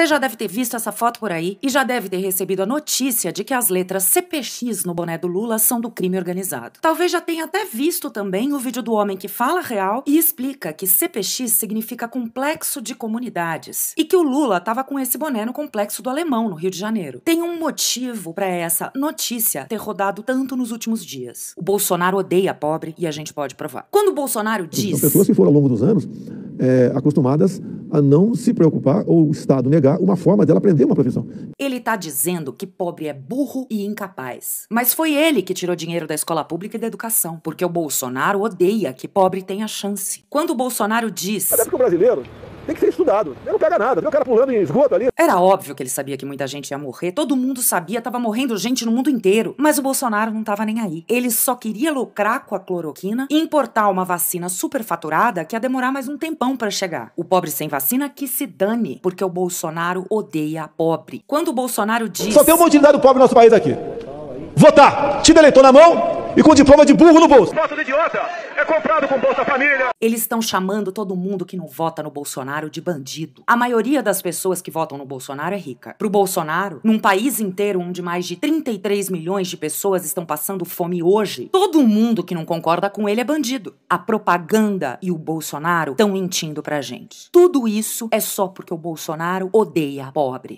Você já deve ter visto essa foto por aí e já deve ter recebido a notícia de que as letras CPX no boné do Lula são do crime organizado. Talvez já tenha até visto também o vídeo do homem que fala real e explica que CPX significa complexo de comunidades e que o Lula estava com esse boné no complexo do Alemão, no Rio de Janeiro. Tem um motivo para essa notícia ter rodado tanto nos últimos dias. O Bolsonaro odeia pobre e a gente pode provar. Quando o Bolsonaro então, diz. São pessoas que foram ao longo dos anos é, acostumadas a não se preocupar ou o Estado negar uma forma dela aprender uma profissão. Ele está dizendo que pobre é burro e incapaz. Mas foi ele que tirou dinheiro da escola pública e da educação, porque o Bolsonaro odeia que pobre tenha chance. Quando o Bolsonaro diz. Até porque o brasileiro tem que ser estudado. Eu não pega nada. Viu o cara pulando em esgoto ali. Era óbvio que ele sabia que muita gente ia morrer. Todo mundo sabia. Tava morrendo gente no mundo inteiro. Mas o Bolsonaro não tava nem aí. Ele só queria lucrar com a cloroquina e importar uma vacina superfaturada que ia demorar mais um tempão para chegar. O pobre sem vacina que se dane, porque o Bolsonaro odeia pobre. Quando o Bolsonaro diz... Só tem uma utilidade do pobre no nosso país aqui. Votar. Tira eleitor na mão, e com diploma de burro no bolso. Voto de idiota é comprado com Bolsa Família. Eles estão chamando todo mundo que não vota no Bolsonaro de bandido. A maioria das pessoas que votam no Bolsonaro é rica. Pro Bolsonaro, num país inteiro onde mais de 33 milhões de pessoas estão passando fome hoje, todo mundo que não concorda com ele é bandido. A propaganda e o Bolsonaro estão mentindo pra gente. Tudo isso é só porque o Bolsonaro odeia pobre.